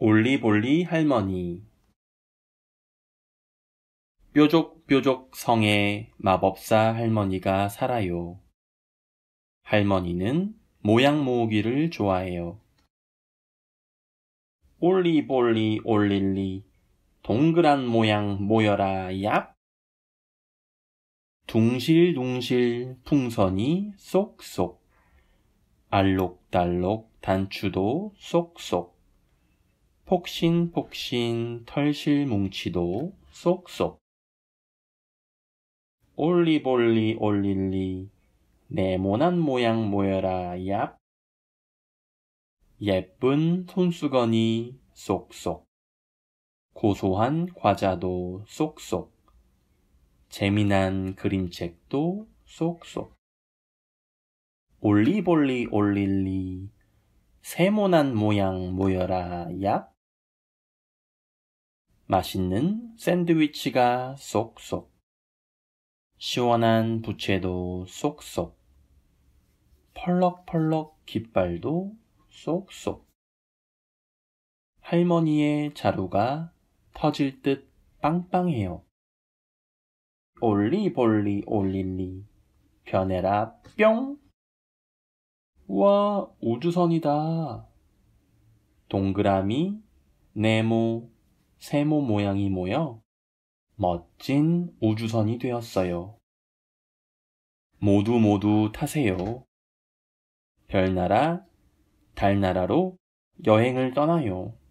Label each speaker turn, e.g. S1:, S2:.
S1: 올리볼리 할머니 뾰족뾰족 성의 마법사 할머니가 살아요. 할머니는 모양 모으기를 좋아해요. 올리볼리 올릴리 동그란 모양 모여라 얍 둥실둥실 풍선이 쏙쏙 알록달록 단추도 쏙쏙 폭신폭신 털실 뭉치도 쏙쏙 올리볼리 올릴리 네모난 모양 모여라 얍 예쁜 손수건이 쏙쏙 고소한 과자도 쏙쏙 재미난 그림책도 쏙쏙 올리볼리 올릴리 세모난 모양 모여라 얍 맛있는 샌드위치가 쏙쏙. 시원한 부채도 쏙쏙. 펄럭펄럭 깃발도 쏙쏙. 할머니의 자루가 터질 듯 빵빵해요. 올리볼리 올릴리 변해라 뿅! 우와 우주선이다. 동그라미 네모 세모 모양이 모여 멋진 우주선이 되었어요. 모두 모두 타세요. 별나라, 달나라로 여행을 떠나요.